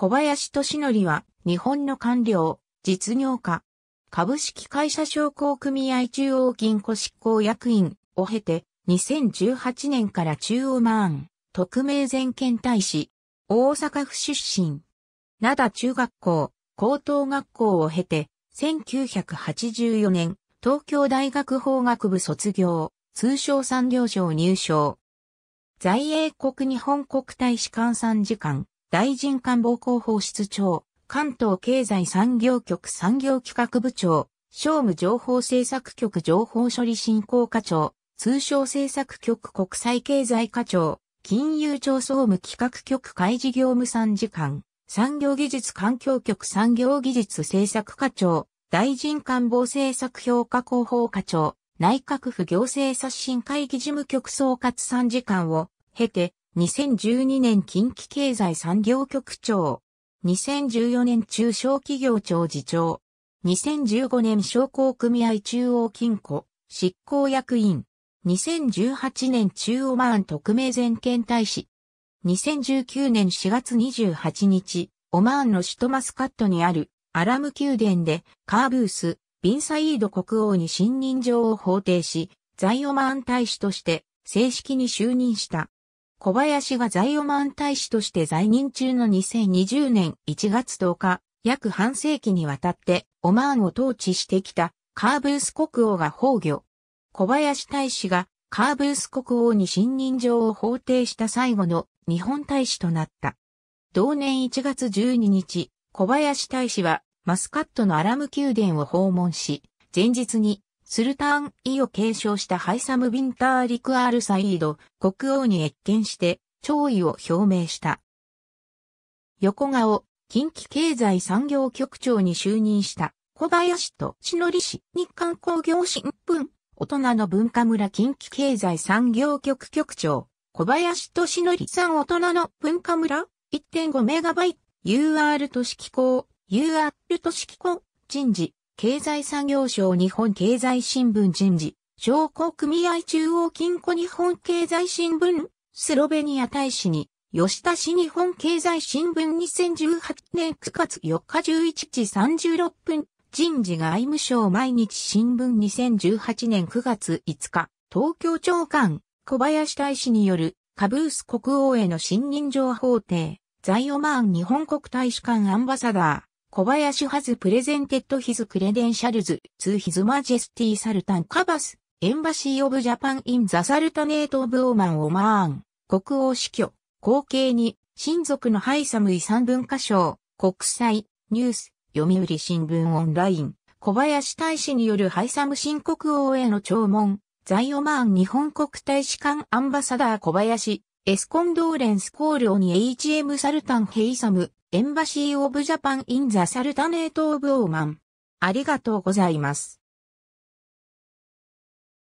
小林敏則は、日本の官僚、実業家、株式会社商工組合中央銀行執行役員を経て、2018年から中央マーン、特命全権大使、大阪府出身、灘中学校、高等学校を経て、1984年、東京大学法学部卒業、通商産業省入省。在英国日本国大使館参事官、大臣官房広報室長、関東経済産業局産業企画部長、商務情報政策局情報処理振興課長、通商政策局国際経済課長、金融庁総務企画局開示業務参事官、産業技術環境局産業技術政策課長、大臣官房政策評価広報課長、内閣府行政刷新会議事務局総括参事官を経て、2012年近畿経済産業局長、2014年中小企業庁次長、2015年商工組合中央金庫、執行役員、2018年中オマーン特命全権大使、2019年4月28日、オマーンの首都マスカットにあるアラム宮殿でカーブース、ビンサイード国王に信任状を法定し、在オマーン大使として正式に就任した。小林が在オマン大使として在任中の2020年1月10日、約半世紀にわたってオマーンを統治してきたカーブース国王が崩御。小林大使がカーブース国王に信任状を法定した最後の日本大使となった。同年1月12日、小林大使はマスカットのアラム宮殿を訪問し、前日にスルターン・イを継承したハイサム・ビンター・リク・アール・サイード国王に謁見して弔意を表明した。横顔、近畿経済産業局長に就任した小林としの氏、日刊工業新聞大人の文化村近畿経済産業局局長小林としのさん大人の文化村1 5イト、UR 都市機構 UR 都市機構人事経済産業省日本経済新聞人事、商工組合中央金庫日本経済新聞、スロベニア大使に、吉田市日本経済新聞2018年9月4日11時36分、人事外務省毎日新聞2018年9月5日、東京長官、小林大使による、カブース国王への信任状法廷、イオマーン日本国大使館アンバサダー、小林ハズプレゼンテッドヒズクレデンシャルズ、ツヒズマジェスティサルタンカバス、エンバシーオブジャパンインザサルタネートオブオーマンオマーン、国王死去、後継に、親族のハイサム遺産文化賞、国際、ニュース、読売新聞オンライン、小林大使によるハイサム新国王への弔問、在オマーン日本国大使館アンバサダー小林、エスコンドーレンスコールオニ HM サルタンヘイサム、エンバシーオブジャパンインザサルタネートオブオーマン。ありがとうございます。